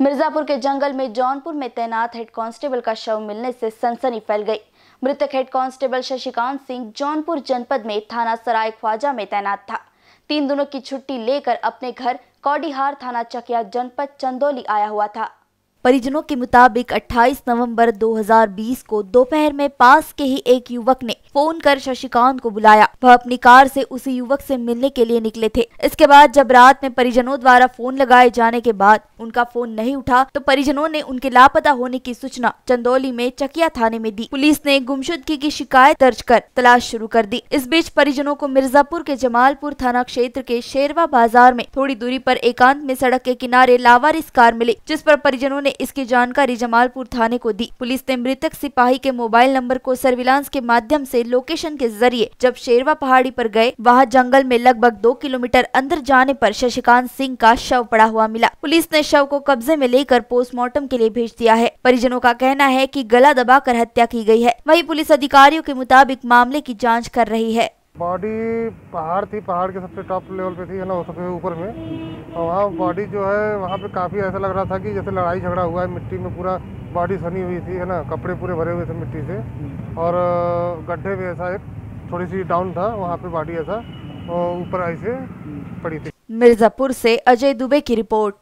मिर्जापुर के जंगल में जौनपुर में तैनात हेड कांस्टेबल का शव मिलने से सनसनी फैल गई मृतक हेड कांस्टेबल शशिकांत सिंह जौनपुर जनपद में थाना सराय ख्वाजा में तैनात था तीन दिनों की छुट्टी लेकर अपने घर कौडिहार थाना चकिया जनपद चंदौली आया हुआ था परिजनों के मुताबिक 28 नवंबर 2020 को दोपहर में पास के ही एक युवक ने फोन कर शशिकांत को बुलाया वह अपनी कार से उसी युवक से मिलने के लिए निकले थे इसके बाद जब रात में परिजनों द्वारा फोन लगाए जाने के बाद उनका फोन नहीं उठा तो परिजनों ने उनके लापता होने की सूचना चंदौली में चकिया थाने में दी पुलिस ने गुमशुदगी की शिकायत दर्ज कर तलाश शुरू कर दी इस बीच परिजनों को मिर्जापुर के जमालपुर थाना क्षेत्र के शेरवा बाजार में थोड़ी दूरी आरोप एकांत में सड़क के किनारे लावारिस कार मिली जिस पर परिजनों ने ने इसकी जानकारी जमालपुर थाने को दी पुलिस ने मृतक सिपाही के मोबाइल नंबर को सर्विलांस के माध्यम से लोकेशन के जरिए जब शेरवा पहाड़ी पर गए वहां जंगल में लगभग दो किलोमीटर अंदर जाने पर शशिकांत सिंह का शव पड़ा हुआ मिला पुलिस ने शव को कब्जे में लेकर पोस्टमार्टम के लिए भेज दिया है परिजनों का कहना है की गला दबा हत्या की गयी है वही पुलिस अधिकारियों के मुताबिक मामले की जाँच कर रही है बॉडी पहाड़ थी पहाड़ के सबसे टॉप लेवल पे थी है ना सबसे ऊपर में और वहाँ बॉडी जो है वहाँ पे काफ़ी ऐसा लग रहा था कि जैसे लड़ाई झगड़ा हुआ है मिट्टी में पूरा बॉडी सनी हुई थी है ना कपड़े पूरे भरे हुए थे मिट्टी से और गड्ढे में ऐसा एक थोड़ी सी डाउन था वहाँ पे बॉडी ऐसा ऊपर आई से पड़ी थी मिर्ज़ापुर से अजय दुबे की रिपोर्ट